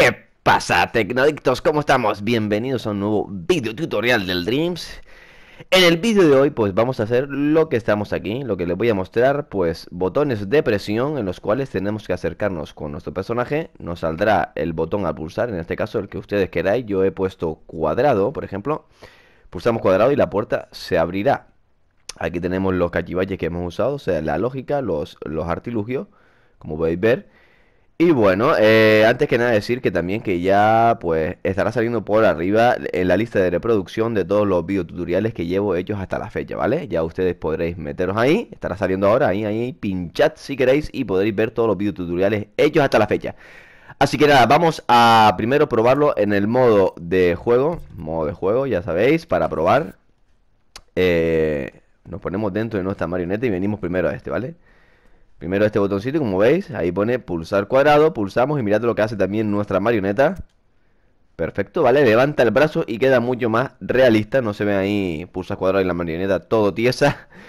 ¿Qué pasa, Tecnodictos? ¿Cómo estamos? Bienvenidos a un nuevo video tutorial del Dreams. En el vídeo de hoy, pues vamos a hacer lo que estamos aquí, lo que les voy a mostrar, pues botones de presión en los cuales tenemos que acercarnos con nuestro personaje. Nos saldrá el botón a pulsar, en este caso el que ustedes queráis. Yo he puesto cuadrado, por ejemplo. Pulsamos cuadrado y la puerta se abrirá. Aquí tenemos los cachivalles que hemos usado, o sea, la lógica, los, los artilugios, como podéis ver. Y bueno, eh, antes que nada decir que también que ya pues estará saliendo por arriba en la lista de reproducción de todos los videotutoriales que llevo hechos hasta la fecha, ¿vale? Ya ustedes podréis meteros ahí, estará saliendo ahora ahí, ahí, pinchad si queréis y podréis ver todos los videotutoriales hechos hasta la fecha. Así que nada, vamos a primero probarlo en el modo de juego, modo de juego, ya sabéis, para probar. Eh, nos ponemos dentro de nuestra marioneta y venimos primero a este, ¿vale? vale Primero este botoncito, como veis, ahí pone pulsar cuadrado, pulsamos y mirad lo que hace también nuestra marioneta. Perfecto, ¿vale? Levanta el brazo y queda mucho más realista, no se ve ahí pulsar cuadrado y la marioneta todo tiesa.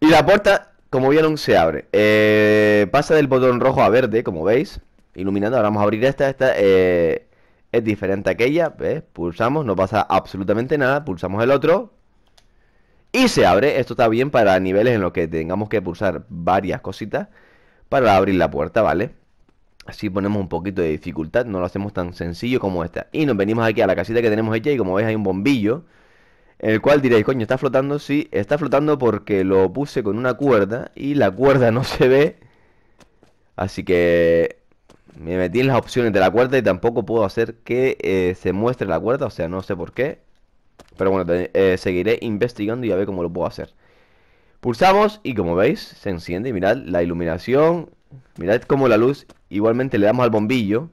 Y la puerta, como vieron, se abre. Eh, pasa del botón rojo a verde, como veis, iluminando. Ahora vamos a abrir esta, esta eh, es diferente a aquella, ¿ves? Pulsamos, no pasa absolutamente nada, pulsamos el otro, y se abre, esto está bien para niveles en los que tengamos que pulsar varias cositas para abrir la puerta, ¿vale? Así ponemos un poquito de dificultad, no lo hacemos tan sencillo como esta. Y nos venimos aquí a la casita que tenemos hecha y como veis hay un bombillo. En el cual diréis, coño, ¿está flotando? Sí, está flotando porque lo puse con una cuerda y la cuerda no se ve. Así que me metí en las opciones de la cuerda y tampoco puedo hacer que eh, se muestre la cuerda, o sea, no sé por qué. Pero bueno, eh, seguiré investigando y a ver cómo lo puedo hacer. Pulsamos y como veis, se enciende. Mirad la iluminación. Mirad cómo la luz. Igualmente le damos al bombillo.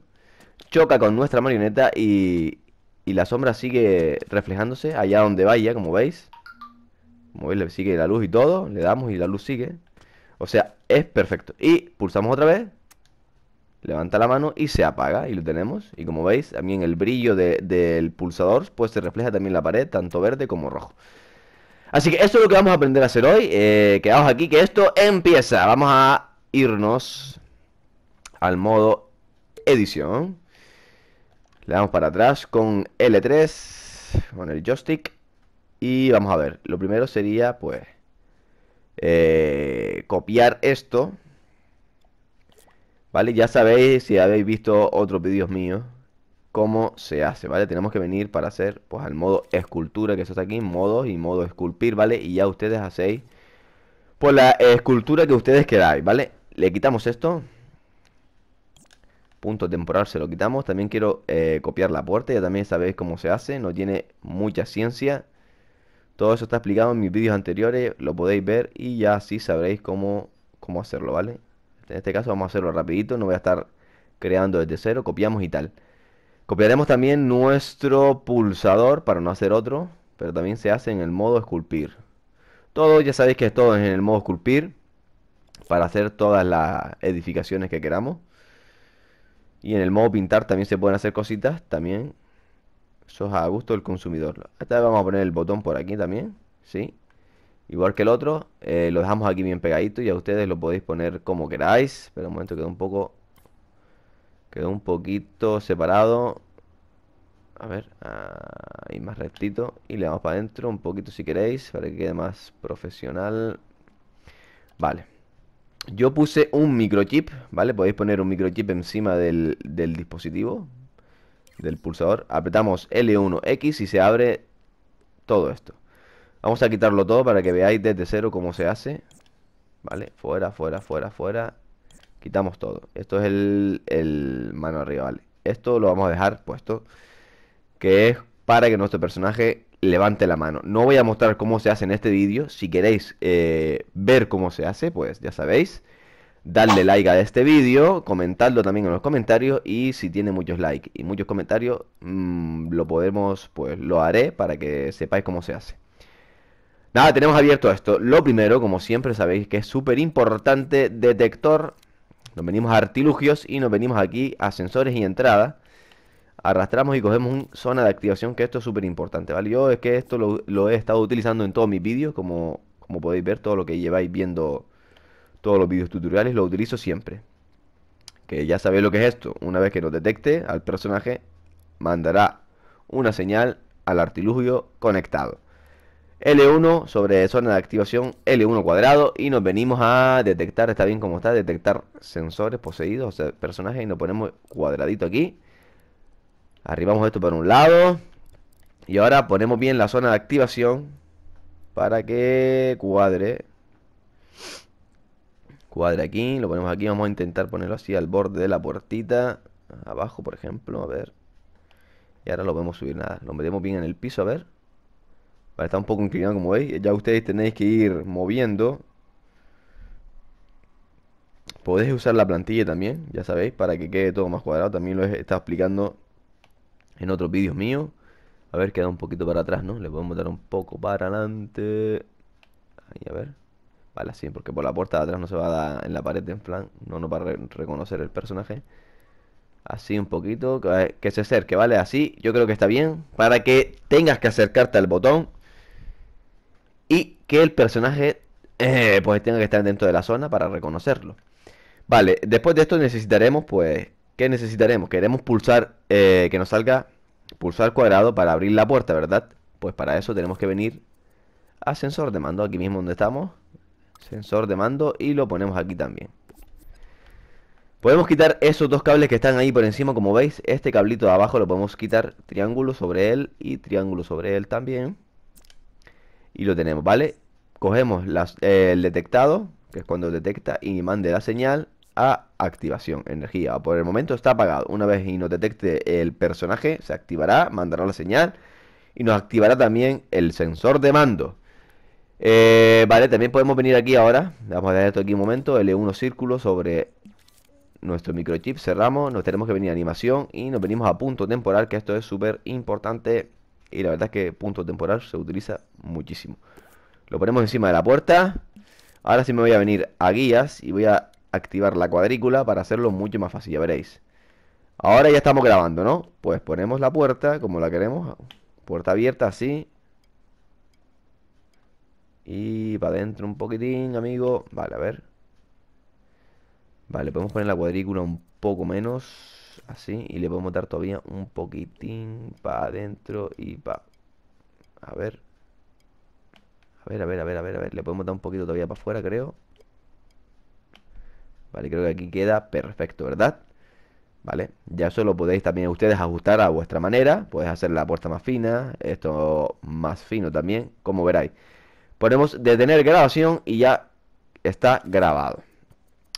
Choca con nuestra marioneta y, y la sombra sigue reflejándose allá donde vaya, como veis. Como veis, le sigue la luz y todo. Le damos y la luz sigue. O sea, es perfecto. Y pulsamos otra vez levanta la mano y se apaga y lo tenemos. Y como veis, también el brillo del pulsador pues se refleja también la pared, tanto verde como rojo. Así que esto es lo que vamos a aprender a hacer hoy. Quedamos eh, quedaos aquí que esto empieza. Vamos a irnos al modo edición. Le damos para atrás con L3, con el joystick. Y vamos a ver, lo primero sería pues eh, copiar esto ¿Vale? Ya sabéis, si habéis visto otros vídeos míos, cómo se hace, ¿vale? Tenemos que venir para hacer, pues, al modo escultura, que está aquí, modos y modo esculpir, ¿vale? Y ya ustedes hacéis, pues, la escultura que ustedes queráis, ¿vale? Le quitamos esto. Punto temporal se lo quitamos. También quiero eh, copiar la puerta, ya también sabéis cómo se hace. No tiene mucha ciencia. Todo eso está explicado en mis vídeos anteriores, lo podéis ver y ya así sabréis cómo, cómo hacerlo, ¿vale? En este caso vamos a hacerlo rapidito, no voy a estar creando desde cero, copiamos y tal. Copiaremos también nuestro pulsador para no hacer otro, pero también se hace en el modo esculpir. Todo, ya sabéis que todo es en el modo esculpir para hacer todas las edificaciones que queramos. Y en el modo pintar también se pueden hacer cositas, también eso es a gusto del consumidor. vamos a poner el botón por aquí también, ¿sí? Igual que el otro, eh, lo dejamos aquí bien pegadito y a ustedes lo podéis poner como queráis. Pero un momento, quedó un poco... Quedó un poquito separado. A ver, ahí más rectito. Y le damos para adentro un poquito si queréis, para que quede más profesional. Vale. Yo puse un microchip, ¿vale? Podéis poner un microchip encima del dispositivo, del pulsador. Apretamos L1X y se abre todo esto. Vamos a quitarlo todo para que veáis desde cero cómo se hace. Vale, fuera, fuera, fuera, fuera. Quitamos todo. Esto es el, el mano arriba, vale. Esto lo vamos a dejar puesto. Que es para que nuestro personaje levante la mano. No voy a mostrar cómo se hace en este vídeo. Si queréis eh, ver cómo se hace, pues ya sabéis. Darle like a este vídeo, Comentadlo también en los comentarios y si tiene muchos likes y muchos comentarios, mm, lo podemos, pues lo haré para que sepáis cómo se hace. Nada, tenemos abierto esto. Lo primero, como siempre sabéis, que es súper importante, detector. Nos venimos a artilugios y nos venimos aquí a sensores y entradas Arrastramos y cogemos una zona de activación, que esto es súper importante, ¿vale? Yo es que esto lo, he estado utilizando en todos mis vídeos, como, como podéis ver, todo lo que lleváis viendo, todos los vídeos tutoriales, lo utilizo siempre. Que ya sabéis lo que es esto. Una vez que nos detecte al personaje, mandará una señal al artilugio conectado. L1 sobre zona de activación L1 cuadrado y nos venimos a detectar, está bien como está, detectar sensores poseídos, o sea, personajes y nos ponemos cuadradito aquí. Arribamos esto por un lado y ahora ponemos bien la zona de activación para que cuadre. Cuadre aquí, lo ponemos aquí, vamos a intentar ponerlo así al borde de la puertita, abajo por ejemplo, a ver. Y ahora lo podemos subir nada, lo metemos bien en el piso, a ver está un poco inclinado como veis. Ya ustedes tenéis que ir moviendo. Podéis usar la plantilla también, ya sabéis, para que quede todo más cuadrado. También lo he estado explicando en otros vídeos míos. A ver, queda un poquito para atrás, ¿no? Le podemos dar un poco para adelante. Ahí, a ver. Vale, así, porque por la puerta de atrás no se va a dar en la pared, en plan, no nos va a reconocer el personaje. Así un poquito, que se acerque, ¿vale? Así, yo creo que está bien. Para que tengas que acercarte al botón y que el personaje eh, pues tenga que estar dentro de la zona para reconocerlo. Vale, después de esto necesitaremos pues, ¿qué necesitaremos? Queremos pulsar, eh, que nos salga pulsar cuadrado para abrir la puerta, ¿verdad? Pues para eso tenemos que venir a sensor de mando, aquí mismo donde estamos, sensor de mando y lo ponemos aquí también. Podemos quitar esos dos cables que están ahí por encima, como veis, este cablito de abajo lo podemos quitar triángulo sobre él y triángulo sobre él también y lo tenemos, ¿vale? Cogemos el detectado, que es cuando detecta y mande la señal a activación, energía. Por el momento está apagado. Una vez y nos detecte el personaje, se activará, mandará la señal y nos activará también el sensor de mando. Eh, vale, también podemos venir aquí ahora. Vamos a dejar esto aquí un momento. L1 círculo sobre nuestro microchip. Cerramos, nos tenemos que venir a animación y nos venimos a punto temporal, que esto es súper importante. Y la verdad es que punto temporal se utiliza muchísimo Lo ponemos encima de la puerta Ahora sí me voy a venir a guías Y voy a activar la cuadrícula para hacerlo mucho más fácil, ya veréis Ahora ya estamos grabando, ¿no? Pues ponemos la puerta como la queremos Puerta abierta, así Y para adentro un poquitín, amigo Vale, a ver Vale, podemos poner la cuadrícula un poco menos Así, y le podemos dar todavía un poquitín para adentro y para... A ver a ver, a ver, a ver, a ver, a ver. Le podemos dar un poquito todavía para afuera, creo. Vale, creo que aquí queda perfecto, ¿verdad? ¿Vale? Ya eso lo podéis también ustedes ajustar a vuestra manera. Podéis hacer la puerta más fina, esto más fino también, como veráis. Ponemos detener grabación y ya está grabado.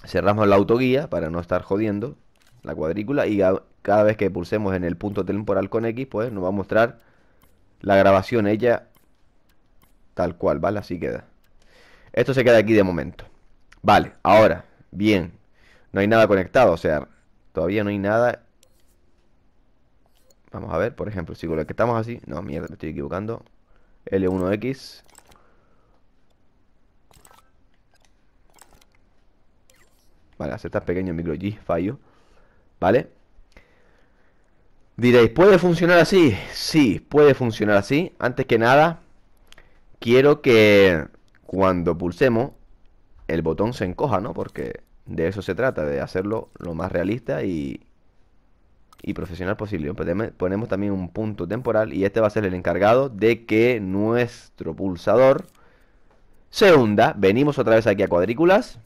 Cerramos la autoguía para no estar jodiendo la cuadrícula y cada vez que pulsemos en el punto temporal con X, pues nos va a mostrar la grabación ella Tal cual, ¿vale? Así queda. Esto se queda aquí de momento. Vale, ahora, bien. No hay nada conectado, o sea, todavía no hay nada. Vamos a ver, por ejemplo, si estamos así. No, mierda, me estoy equivocando. L1X. Vale, tan pequeño micro G, fallo. ¿Vale? Diréis, ¿puede funcionar así? Sí, puede funcionar así. Antes que nada, Quiero que cuando pulsemos el botón se encoja, ¿no? Porque de eso se trata, de hacerlo lo más realista y, y profesional posible. Ponemos también un punto temporal y este va a ser el encargado de que nuestro pulsador se hunda. Venimos otra vez aquí a cuadrículas.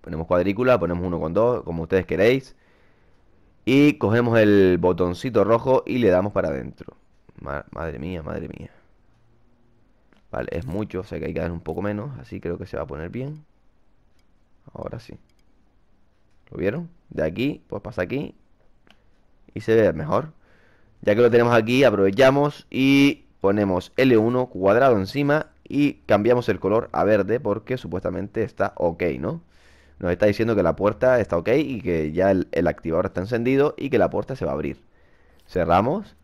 Ponemos cuadrícula, ponemos uno con dos, como ustedes queréis. Y cogemos el botoncito rojo y le damos para adentro. Madre mía, madre mía. Vale, es mucho, o sea que hay que dar un poco menos, así creo que se va a poner bien. Ahora sí. ¿Lo vieron? De aquí, pues pasa aquí y se ve mejor. Ya que lo tenemos aquí, aprovechamos y ponemos L1 cuadrado encima y cambiamos el color a verde porque supuestamente está ok, ¿no? Nos está diciendo que la puerta está ok y que ya el, el activador está encendido y que la puerta se va a abrir. Cerramos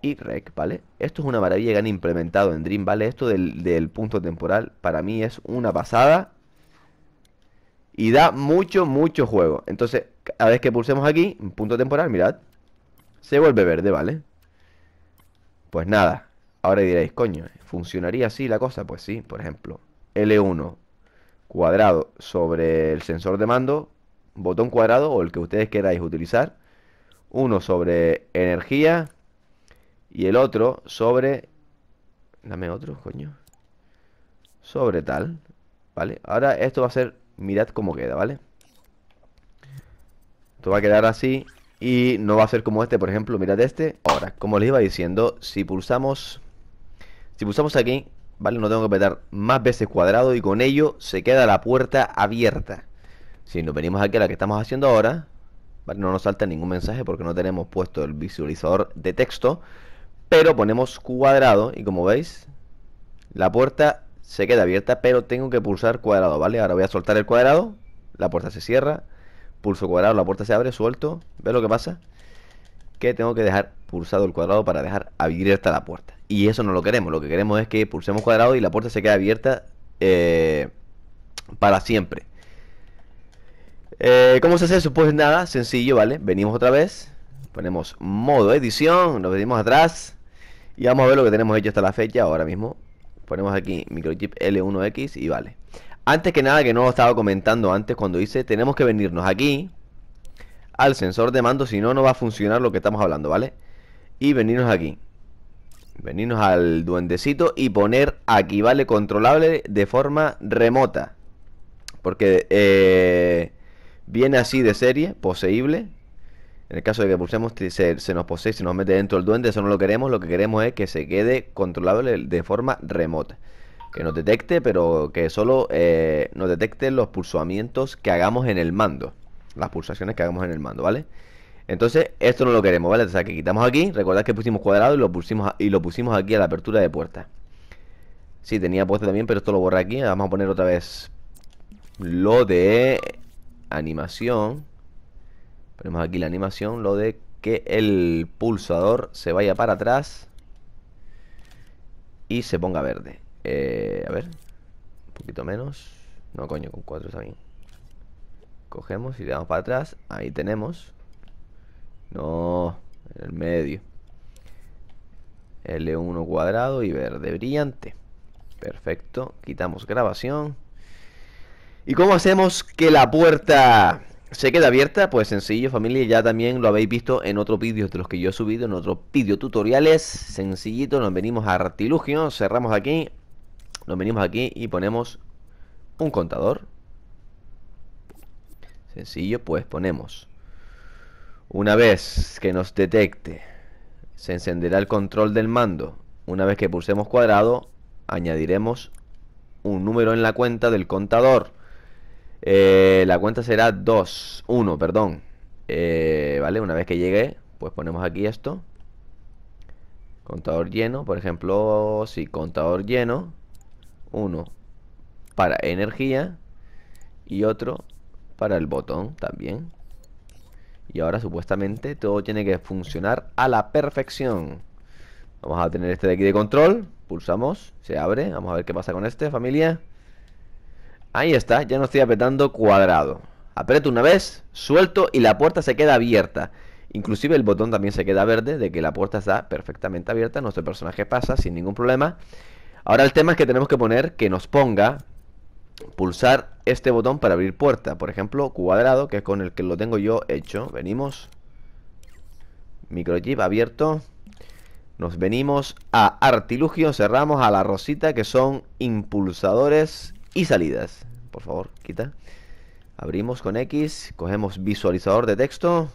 y rec, ¿vale? Esto es una maravilla que han implementado en Dream, ¿vale? Esto del, punto temporal para mí es una pasada y da mucho, mucho juego. Entonces, cada vez que pulsemos aquí, punto temporal, mirad, se vuelve verde, ¿vale? Pues nada, ahora diréis, coño, ¿funcionaría así la cosa? Pues sí, por ejemplo, L1 cuadrado sobre el sensor de mando, botón cuadrado o el que ustedes queráis utilizar, 1 sobre energía, y el otro sobre... Dame otro, coño. Sobre tal. ¿Vale? Ahora esto va a ser... Mirad cómo queda, ¿vale? Esto va a quedar así. Y no va a ser como este, por ejemplo. Mirad este. Ahora, como les iba diciendo, si pulsamos... Si pulsamos aquí, ¿vale? No tengo que apretar más veces cuadrado y con ello se queda la puerta abierta. Si nos venimos aquí a la que estamos haciendo ahora, ¿vale? No nos salta ningún mensaje porque no tenemos puesto el visualizador de texto. Pero ponemos cuadrado y como veis, la puerta se queda abierta, pero tengo que pulsar cuadrado, ¿vale? Ahora voy a soltar el cuadrado, la puerta se cierra, pulso cuadrado, la puerta se abre, suelto, ¿ves lo que pasa? Que tengo que dejar pulsado el cuadrado para dejar abierta la puerta. Y eso no lo queremos, lo que queremos es que pulsemos cuadrado y la puerta se quede abierta eh, para siempre. Eh, ¿Cómo se hace eso? Pues nada, sencillo, ¿vale? Venimos otra vez, ponemos modo edición, nos venimos atrás y vamos a ver lo que tenemos hecho hasta la fecha ahora mismo. Ponemos aquí microchip L1X y vale. Antes que nada, que no lo estaba comentando antes cuando hice, tenemos que venirnos aquí al sensor de mando, si no, no va a funcionar lo que estamos hablando, ¿vale? Y venirnos aquí. Venirnos al duendecito y poner aquí, ¿vale? Controlable de forma remota. Porque eh, viene así de serie, poseíble, en el caso de que pulsemos, se, nos posee, se nos mete dentro el duende, eso no lo queremos, lo que queremos es que se quede controlable de forma remota. Que nos detecte, pero que solo eh, nos detecte los pulsamientos que hagamos en el mando. Las pulsaciones que hagamos en el mando, ¿vale? Entonces, esto no lo queremos, ¿vale? O sea, que quitamos aquí, recordad que pusimos cuadrado y lo pusimos, y lo pusimos aquí a la apertura de puerta. Sí, tenía puesto también, pero esto lo borra aquí. Vamos a poner otra vez lo de animación. Ponemos aquí la animación, lo de que el pulsador se vaya para atrás y se ponga verde. Eh, a ver, un poquito menos. No, coño, con 4 bien Cogemos y le damos para atrás. Ahí tenemos. No, en el medio. L1 cuadrado y verde brillante. Perfecto. Quitamos grabación. ¿Y cómo hacemos que la puerta se queda abierta, pues sencillo familia, ya también lo habéis visto en otros vídeos de los que yo he subido, en otros vídeo tutoriales, sencillito, nos venimos a artilugio, cerramos aquí, nos venimos aquí y ponemos un contador. Sencillo, pues ponemos. Una vez que nos detecte, se encenderá el control del mando. Una vez que pulsemos cuadrado, añadiremos un número en la cuenta del contador. Eh, la cuenta será 2, 1, perdón. Eh, vale, una vez que llegue, pues ponemos aquí esto. Contador lleno, por ejemplo, si contador lleno, uno para energía y otro para el botón también. Y ahora supuestamente todo tiene que funcionar a la perfección. Vamos a tener este de aquí de control. Pulsamos, se abre. Vamos a ver qué pasa con este, familia. Ahí está, ya no estoy apretando cuadrado. Aprieto una vez, suelto y la puerta se queda abierta. Inclusive el botón también se queda verde de que la puerta está perfectamente abierta, nuestro personaje pasa sin ningún problema. Ahora el tema es que tenemos que poner que nos ponga pulsar este botón para abrir puerta. Por ejemplo, cuadrado, que es con el que lo tengo yo hecho. Venimos. Microchip abierto. Nos venimos a artilugio. Cerramos a la rosita, que son impulsadores y salidas. Por favor, quita. Abrimos con X, cogemos visualizador de texto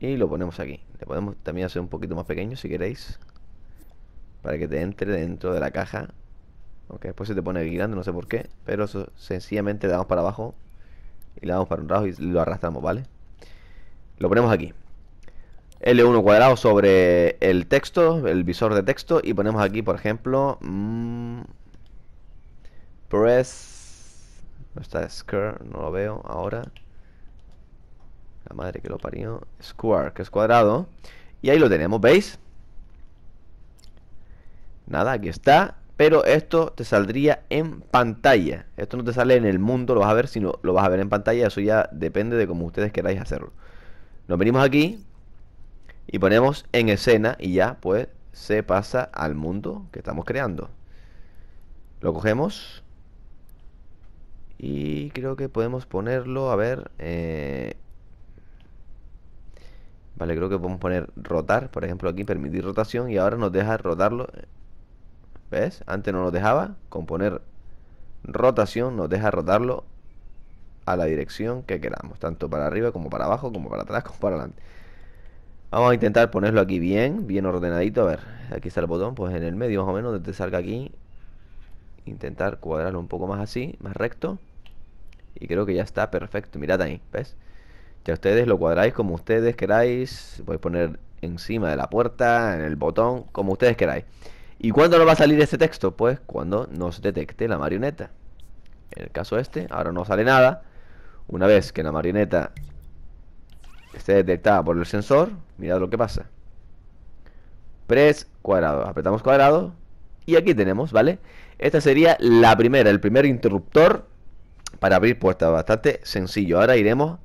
y lo ponemos aquí. Le podemos también hacer un poquito más pequeño si queréis. Para que te entre dentro de la caja. aunque después se te pone grande, no sé por qué. Pero sencillamente le damos para abajo y le damos para un lado y lo arrastramos, ¿vale? Lo ponemos aquí. L1 cuadrado sobre el texto, el visor de texto y ponemos aquí, por ejemplo... Mm, Press. No está Square, no lo veo ahora. La madre que lo parió. Square, que es cuadrado. Y ahí lo tenemos, ¿veis? Nada, aquí está. Pero esto te saldría en pantalla. Esto no te sale en el mundo, lo vas a ver, sino lo vas a ver en pantalla. Eso ya depende de cómo ustedes queráis hacerlo. Nos venimos aquí y ponemos en escena y ya pues se pasa al mundo que estamos creando. Lo cogemos, y creo que podemos ponerlo, a ver... Eh, vale, creo que podemos poner rotar, por ejemplo aquí, permitir rotación y ahora nos deja rotarlo. ¿Ves? Antes no nos dejaba, con poner rotación nos deja rotarlo a la dirección que queramos, tanto para arriba como para abajo, como para atrás, como para adelante. Vamos a intentar ponerlo aquí bien, bien ordenadito, a ver, aquí está el botón, pues en el medio más o menos, donde te salga aquí, intentar cuadrarlo un poco más así, más recto. Y creo que ya está perfecto. Mirad ahí, ¿ves? Ya ustedes lo cuadráis como ustedes queráis. Voy a poner encima de la puerta, en el botón, como ustedes queráis. ¿Y cuándo nos va a salir este texto? Pues cuando nos detecte la marioneta. En el caso este, ahora no sale nada. Una vez que la marioneta esté detectada por el sensor, mirad lo que pasa. pres cuadrado. Apretamos cuadrado. Y aquí tenemos, ¿vale? Esta sería la primera, el primer interruptor para abrir puertas. Bastante sencillo. Ahora iremos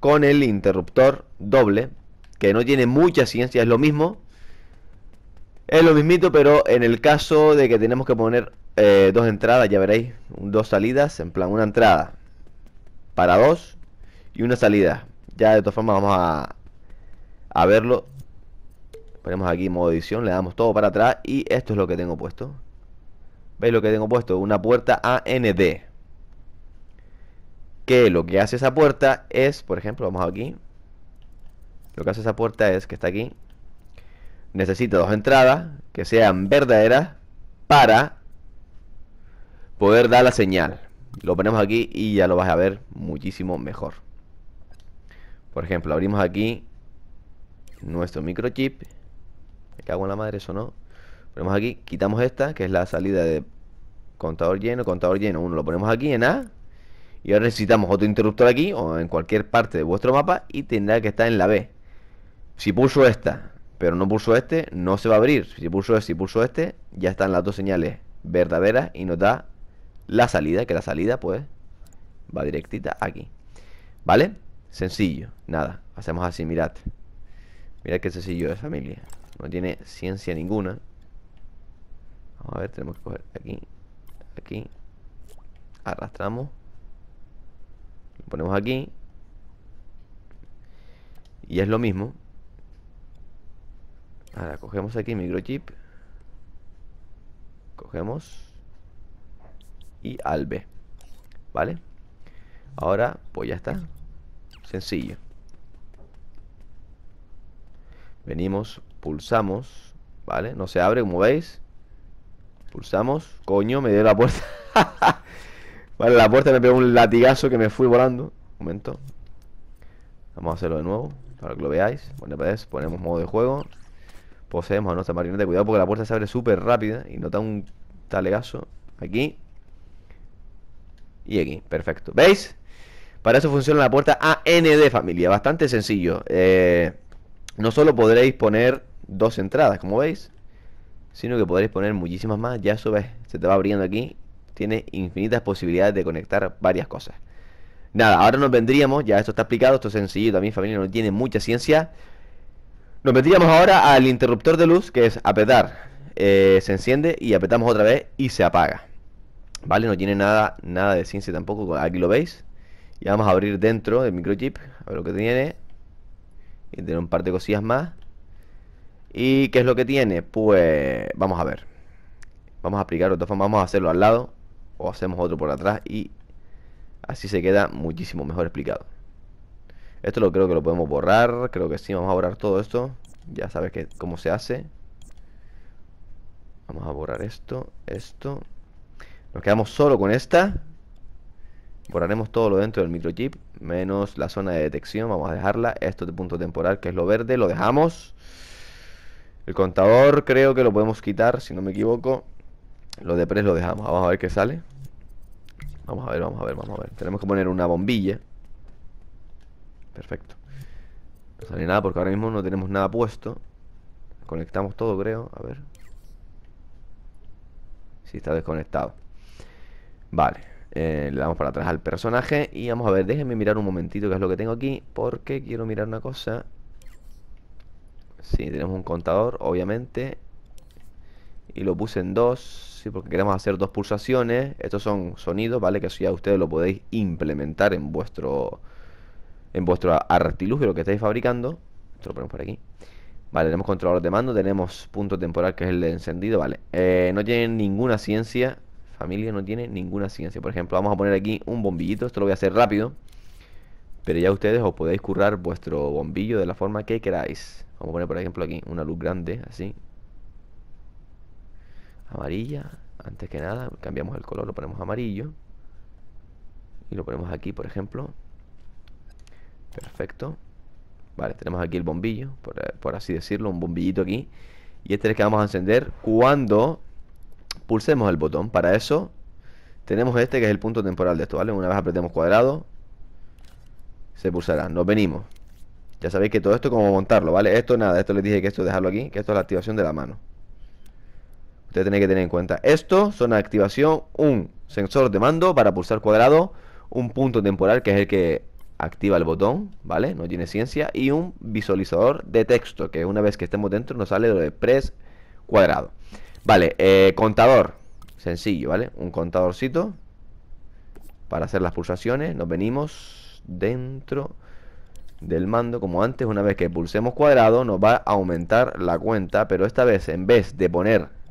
con el interruptor doble, que no tiene mucha ciencia, es lo mismo. Es lo mismito, pero en el caso de que tenemos que poner eh, dos entradas, ya veréis, dos salidas, en plan una entrada para dos y una salida. Ya de todas formas vamos a, a verlo. Ponemos aquí modo edición, le damos todo para atrás y esto es lo que tengo puesto. ¿Veis lo que tengo puesto? Una puerta AND que lo que hace esa puerta es, por ejemplo, vamos aquí. Lo que hace esa puerta es que está aquí. Necesito dos entradas que sean verdaderas para poder dar la señal. Lo ponemos aquí y ya lo vas a ver muchísimo mejor. Por ejemplo, abrimos aquí nuestro microchip. Me cago en la madre, eso no. Ponemos aquí, quitamos esta, que es la salida de contador lleno, contador lleno uno. Lo ponemos aquí en A. Y ahora necesitamos otro interruptor aquí o en cualquier parte de vuestro mapa y tendrá que estar en la B. Si pulso esta, pero no pulso este, no se va a abrir. Si pulso este, y pulso este, ya están las dos señales verdaderas y nos da la salida, que la salida pues va directita aquí. ¿Vale? Sencillo, nada, hacemos así, mirad. Mirad qué sencillo de familia. No tiene ciencia ninguna. Vamos a ver, tenemos que coger aquí, aquí. Arrastramos ponemos aquí. Y es lo mismo. Ahora cogemos aquí microchip. Cogemos. Y al B. ¿Vale? Ahora, pues ya está. Ah. Sencillo. Venimos, pulsamos. ¿Vale? No se abre, como veis. Pulsamos. Coño, me dio la puerta. Vale, la puerta me pegó un latigazo que me fui volando. Un momento. Vamos a hacerlo de nuevo, para que lo veáis. Bueno, pues, ponemos modo de juego. Poseemos a nuestra marioneta. Cuidado porque la puerta se abre súper rápida y nota un talegazo. Aquí. Y aquí, perfecto. ¿Veis? Para eso funciona la puerta AND familia, bastante sencillo. Eh, no solo podréis poner dos entradas, como veis, sino que podréis poner muchísimas más. Ya eso ves, se te va abriendo aquí tiene infinitas posibilidades de conectar varias cosas. Nada, ahora nos vendríamos, ya esto está explicado, esto es sencillo, mi familia no tiene mucha ciencia. Nos vendríamos ahora al interruptor de luz, que es apretar, eh, se enciende y apretamos otra vez y se apaga. ¿Vale? No tiene nada, nada de ciencia tampoco, aquí lo veis. Y vamos a abrir dentro del microchip, a ver lo que tiene. Y tiene un par de cosillas más. ¿Y qué es lo que tiene? Pues vamos a ver. Vamos a aplicarlo, de otra vamos a hacerlo al lado o hacemos otro por atrás y así se queda muchísimo mejor explicado. Esto lo creo que lo podemos borrar, creo que sí, vamos a borrar todo esto. Ya sabes que, cómo se hace. Vamos a borrar esto, esto. Nos quedamos solo con esta. Borraremos todo lo dentro del microchip, menos la zona de detección, vamos a dejarla. Esto de punto temporal, que es lo verde, lo dejamos. El contador creo que lo podemos quitar, si no me equivoco. Lo de press lo dejamos. abajo a ver qué sale. Vamos a ver, vamos a ver, vamos a ver. Tenemos que poner una bombilla. Perfecto. No sale nada porque ahora mismo no tenemos nada puesto. Conectamos todo, creo. A ver. Si está desconectado. Vale. Eh, le damos para atrás al personaje y vamos a ver, déjenme mirar un momentito qué es lo que tengo aquí, porque quiero mirar una cosa. Sí, tenemos un contador, obviamente y lo puse en dos ¿sí? porque queremos hacer dos pulsaciones. Estos son sonidos, ¿vale? Que eso ya ustedes lo podéis implementar en vuestro en vuestro artilugio lo que estáis fabricando. Esto lo ponemos por aquí. Vale, tenemos controlador de mando, tenemos punto temporal que es el de encendido, vale. Eh, no tienen ninguna ciencia, familia no tiene ninguna ciencia. Por ejemplo, vamos a poner aquí un bombillito, esto lo voy a hacer rápido. Pero ya ustedes os podéis currar vuestro bombillo de la forma que queráis. Vamos a poner por ejemplo aquí una luz grande, así amarilla. Antes que nada, cambiamos el color, lo ponemos amarillo. Y lo ponemos aquí, por ejemplo. Perfecto. Vale, tenemos aquí el bombillo, por, eh, así decirlo, un bombillito aquí. Y este es que vamos a encender cuando pulsemos el botón. Para eso tenemos este que es el punto temporal de esto, ¿vale? Una vez apretemos cuadrado, se pulsará. Nos venimos. Ya sabéis que todo esto como montarlo, ¿vale? Esto nada, esto les dije que esto dejarlo aquí, que esto es la activación de la mano. Tener tiene que tener en cuenta. Esto son activación, un sensor de mando para pulsar cuadrado, un punto temporal que es el que activa el botón, ¿vale? No tiene ciencia. Y un visualizador de texto, que una vez que estemos dentro nos sale lo de press cuadrado. Vale, eh, contador. Sencillo, ¿vale? Un contadorcito para hacer las pulsaciones. Nos venimos dentro del mando como antes. Una vez que pulsemos cuadrado nos va a aumentar la cuenta, pero esta vez en vez de poner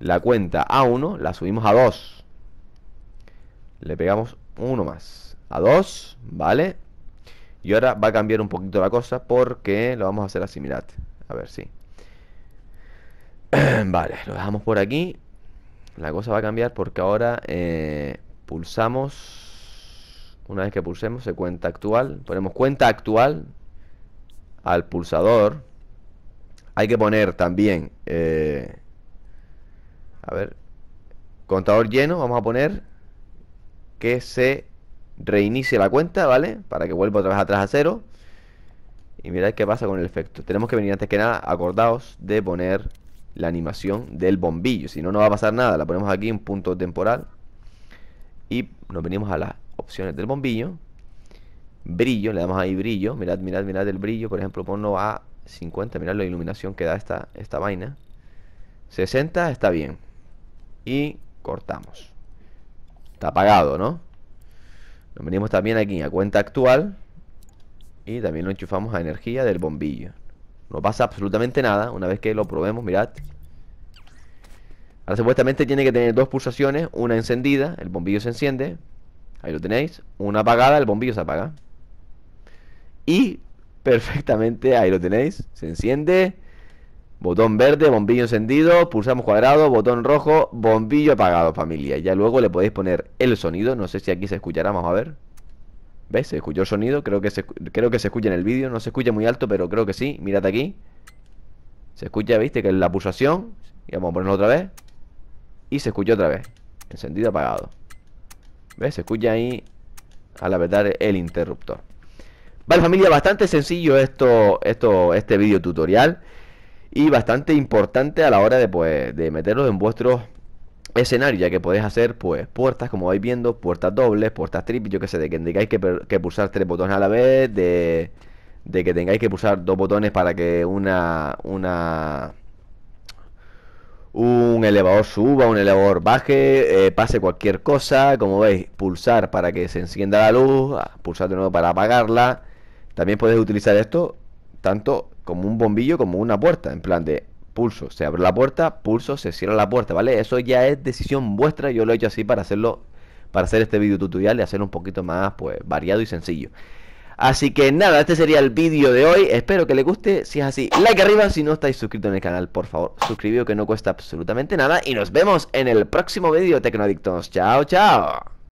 la cuenta A1, la subimos a 2. Le pegamos uno más. A 2, ¿vale? Y ahora va a cambiar un poquito la cosa porque lo vamos a hacer así, mirad. A ver si. Sí. vale, lo dejamos por aquí. La cosa va a cambiar porque ahora eh, pulsamos. Una vez que pulsemos, se cuenta actual. Ponemos cuenta actual al pulsador. Hay que poner también eh, a ver. Contador lleno, vamos a poner que se reinicie la cuenta, ¿vale? Para que vuelva otra vez atrás a cero. Y mirad qué pasa con el efecto. Tenemos que venir antes que nada, acordaos de poner la animación del bombillo. Si no, no va a pasar nada. La ponemos aquí en punto temporal. Y nos venimos a las opciones del bombillo. Brillo, le damos ahí brillo. Mirad, mirad, mirad el brillo. Por ejemplo, ponlo a 50. Mirad la iluminación que da esta, esta vaina. 60 está bien y cortamos. Está apagado, ¿no? Nos venimos también aquí a cuenta actual y también lo enchufamos a energía del bombillo. No pasa absolutamente nada una vez que lo probemos, mirad. Ahora supuestamente tiene que tener dos pulsaciones, una encendida, el bombillo se enciende, ahí lo tenéis, una apagada, el bombillo se apaga. Y perfectamente, ahí lo tenéis, se enciende Botón verde, bombillo encendido, pulsamos cuadrado, botón rojo, bombillo apagado, familia. Ya luego le podéis poner el sonido. No sé si aquí se escuchará, vamos a ver. ¿Ves? Se escuchó el sonido. Creo que se, creo que se escucha en el vídeo. No se escucha muy alto, pero creo que sí. Mirad aquí. Se escucha, viste, que es la pulsación. Y vamos a ponerlo otra vez. Y se escucha otra vez. Encendido, apagado. ¿Ves? Se escucha ahí al apretar el interruptor. Vale familia, bastante sencillo esto, esto, este vídeo tutorial y bastante importante a la hora de, pues, de meterlos en vuestros escenarios, ya que podéis hacer pues puertas, como vais viendo, puertas dobles, puertas triples, yo que sé, de que tengáis que, pulsar tres botones a la vez, de, de, que tengáis que pulsar dos botones para que una, una un elevador suba, un elevador baje, eh, pase cualquier cosa, como veis, pulsar para que se encienda la luz, pulsar de nuevo para apagarla. También podéis utilizar esto tanto como un bombillo, como una puerta, en plan de pulso, se abre la puerta, pulso, se cierra la puerta, ¿vale? Eso ya es decisión vuestra, yo lo he hecho así para hacerlo, para hacer este video tutorial y hacerlo un poquito más, pues, variado y sencillo. Así que nada, este sería el vídeo de hoy, espero que le guste, si es así, like arriba, si no estáis suscritos en el canal, por favor, suscribíos que no cuesta absolutamente nada y nos vemos en el próximo vídeo, Tecnodictos, chao, chao.